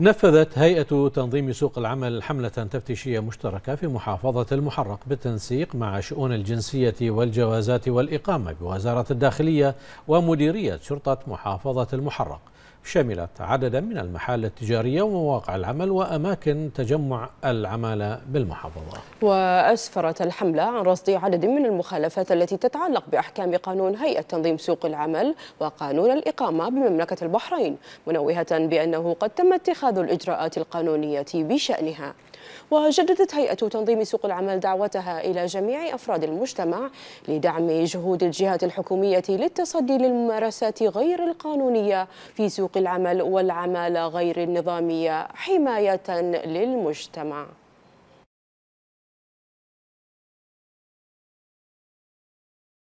نفذت هيئة تنظيم سوق العمل حملة تفتيشية مشتركة في محافظة المحرق بالتنسيق مع شؤون الجنسية والجوازات والإقامة بوزارة الداخلية ومديرية شرطة محافظة المحرق شملت عددا من المحال التجارية ومواقع العمل وأماكن تجمع العمالة بالمحافظة وأسفرت الحملة عن رصد عدد من المخالفات التي تتعلق بأحكام قانون هيئة تنظيم سوق العمل وقانون الإقامة بمملكة البحرين منوهة بأنه قد تم اتخاذ اتخاذ الإجراءات القانونية بشأنها وجددت هيئة تنظيم سوق العمل دعوتها إلى جميع أفراد المجتمع لدعم جهود الجهات الحكومية للتصدي للممارسات غير القانونية في سوق العمل والعمالة غير النظامية حماية للمجتمع